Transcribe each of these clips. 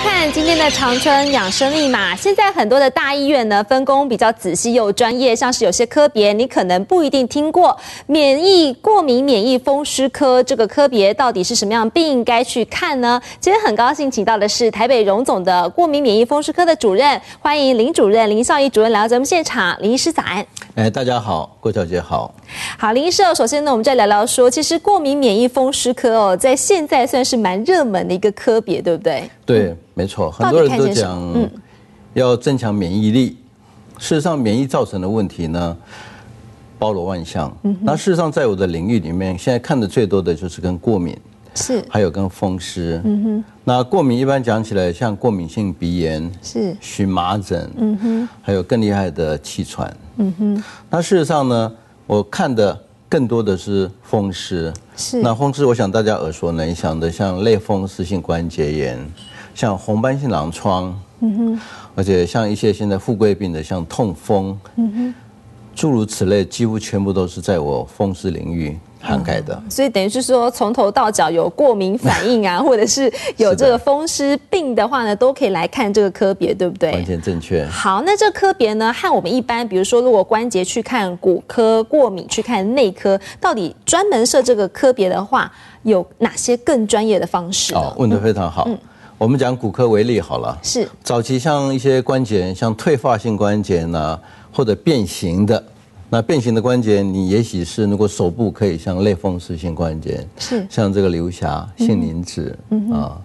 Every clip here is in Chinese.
Okay. 今天的长春养生密码，现在很多的大医院呢分工比较仔细又专业，像是有些科别你可能不一定听过，免疫过敏免疫风湿科这个科别到底是什么样病该去看呢？今天很高兴请到的是台北荣总的过敏免疫风湿科的主任，欢迎林主任林少仪主任来到咱们现场，林医师早。安。哎，大家好，郭小姐好，好林医师首先呢，我们再聊聊说，其实过敏免疫风湿科哦，在现在算是蛮热门的一个科别，对不对？对，没错。错，很多人都讲要增强免疫力。事实上，免疫造成的问题呢，包罗万象。那事实上，在我的领域里面，现在看的最多的就是跟过敏，是还有跟风湿。嗯哼，那过敏一般讲起来，像过敏性鼻炎，是荨麻疹，嗯哼，还有更厉害的气喘，嗯哼。那事实上呢，我看的更多的是风湿。是那风湿，我想大家耳熟能详的，像类风湿性关节炎。像红斑性狼疮，嗯哼，而且像一些现在富贵病的，像痛风，嗯哼，诸如此类，几乎全部都是在我风湿领域涵盖的。所以等于是说，从头到脚有过敏反应啊，或者是有这个风湿病的话呢，都可以来看这个科别，对不对？完全正确。好，那这科别呢，和我们一般，比如说如果关节去看骨科，过敏去看内科，到底专门设这个科别的话，有哪些更专业的方式？哦，问的非常好。我们讲骨科为例好了，是早期像一些关节，像退化性关节呐，或者变形的，那变形的关节，你也许是如果手部可以像类风湿性关节，是像这个刘霞姓林子啊，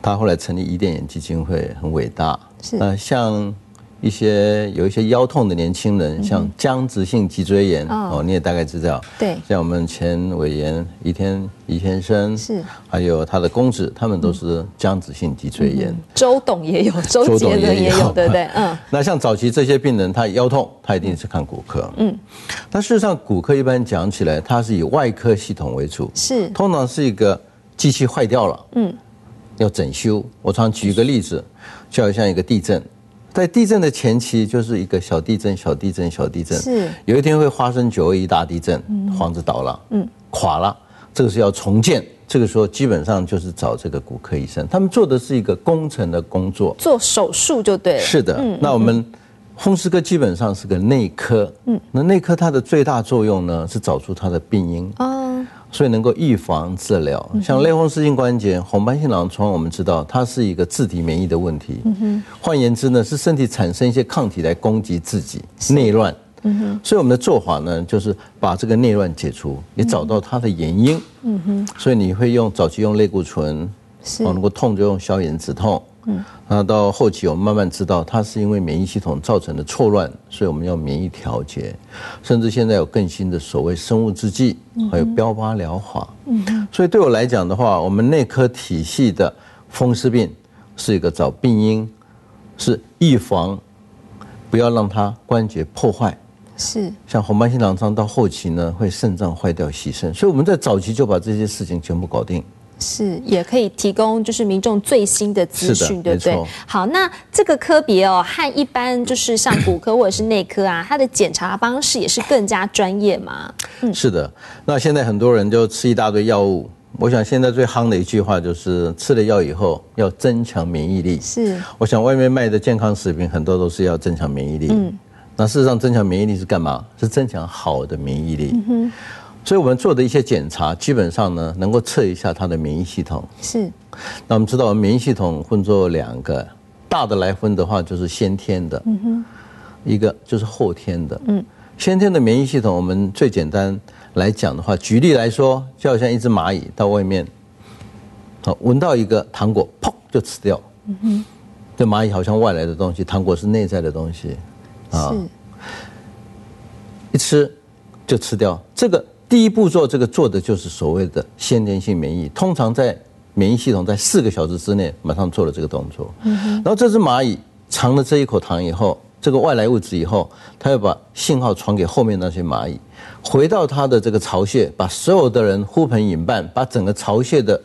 他后来成立伊甸眼基金会，很伟大，是啊像。一些有一些腰痛的年轻人，像僵直性脊椎炎哦，你也大概知道，对，像我们前伟炎、于天、于先生，是，还有他的公子，他们都是僵直性脊椎炎。周董也有，周杰伦也有，对不对？嗯。那像早期这些病人，他腰痛，他一定是看骨科。嗯。但事实上，骨科一般讲起来，它是以外科系统为主，是，通常是一个机器坏掉了，嗯，要整修。我常举一个例子，就像一个地震。在地震的前期，就是一个小地震、小地震、小地震，是有一天会发生九二一大地震，房子倒了，嗯，垮了，这个是要重建。这个时候基本上就是找这个骨科医生，他们做的是一个工程的工作，做手术就对了。是的，那我们风湿科基本上是个内科，嗯，那内科它的最大作用呢是找出它的病因哦。所以能够预防治疗，像类风湿性关节、红斑性狼疮，我们知道它是一个自体免疫的问题。嗯换言之呢，是身体产生一些抗体来攻击自己内乱。嗯所以我们的做法呢，就是把这个内乱解除，也找到它的原因。嗯哼，所以你会用早期用类固醇，是，哦，如果痛就用消炎止痛。嗯，那到后期，我们慢慢知道它是因为免疫系统造成的错乱，所以我们要免疫调节，甚至现在有更新的所谓生物制剂，还有标靶疗法。嗯，所以对我来讲的话，我们内科体系的风湿病是一个找病因，是预防，不要让它关节破坏。是，像红斑性狼疮到后期呢，会肾脏坏掉，牺牲，所以我们在早期就把这些事情全部搞定。是，也可以提供就是民众最新的资讯，对不对？好，那这个科别哦，和一般就是像骨科或者是内科啊，它的检查方式也是更加专业嘛？嗯，是的。那现在很多人就吃一大堆药物，我想现在最夯的一句话就是吃了药以后要增强免疫力。是，我想外面卖的健康食品很多都是要增强免疫力。嗯，那事实上增强免疫力是干嘛？是增强好的免疫力。嗯哼。所以我们做的一些检查，基本上呢，能够测一下它的免疫系统。是。那我们知道，我们免疫系统分作两个大的来分的话，就是先天的，一个就是后天的。嗯。先天的免疫系统，我们最简单来讲的话，举例来说，就好像一只蚂蚁到外面，好闻到一个糖果，砰就吃掉。嗯哼。这蚂蚁好像外来的东西，糖果是内在的东西，啊。是。一吃就吃掉这个。第一步做这个做的就是所谓的先天性免疫，通常在免疫系统在四个小时之内马上做了这个动作。然后这只蚂蚁尝了这一口糖以后，这个外来物质以后，它又把信号传给后面那些蚂蚁，回到它的这个巢穴，把所有的人呼朋引伴，把整个巢穴的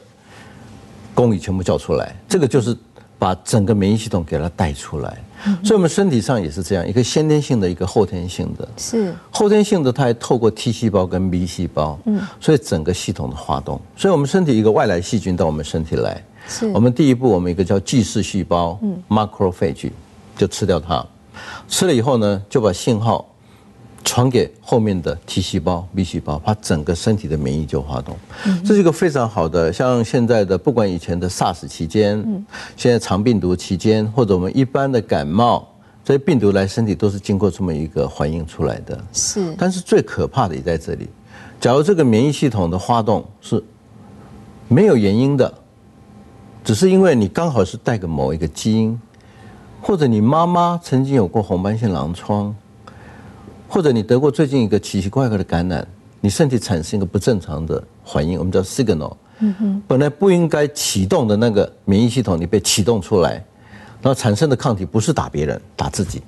工蚁全部叫出来。这个就是。把整个免疫系统给它带出来，所以我们身体上也是这样一个先天性的一个后天性的是后天性的，它还透过 T 细胞跟 B 细胞，嗯，所以整个系统的滑动。所以，我们身体一个外来细菌到我们身体来，是我们第一步，我们一个叫巨噬细胞，嗯，macrophage 就吃掉它，吃了以后呢，就把信号。传给后面的 T 细胞、B 细胞，把整个身体的免疫就发动，这是一个非常好的。像现在的，不管以前的 SARS 期间，现在肠病毒期间，或者我们一般的感冒，这些病毒来身体都是经过这么一个反应出来的。是，但是最可怕的也在这里。假如这个免疫系统的发动是没有原因的，只是因为你刚好是带个某一个基因，或者你妈妈曾经有过红斑性狼疮。或者你得过最近一个奇奇怪怪的感染，你身体产生一个不正常的反应，我们叫 signal，本来不应该启动的那个免疫系统，你被启动出来，然后产生的抗体不是打别人，打自己，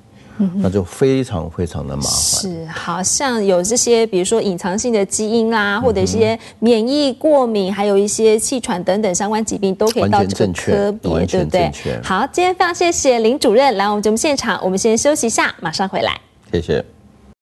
那就非常非常的麻烦。是，好像有这些，比如说隐藏性的基因啦，或者一些免疫过敏，还有一些气喘等等相关疾病，都可以到这个科别。完全正确。好，今天非常谢谢林主任来我们节目现场，我们先休息一下，马上回来。谢谢。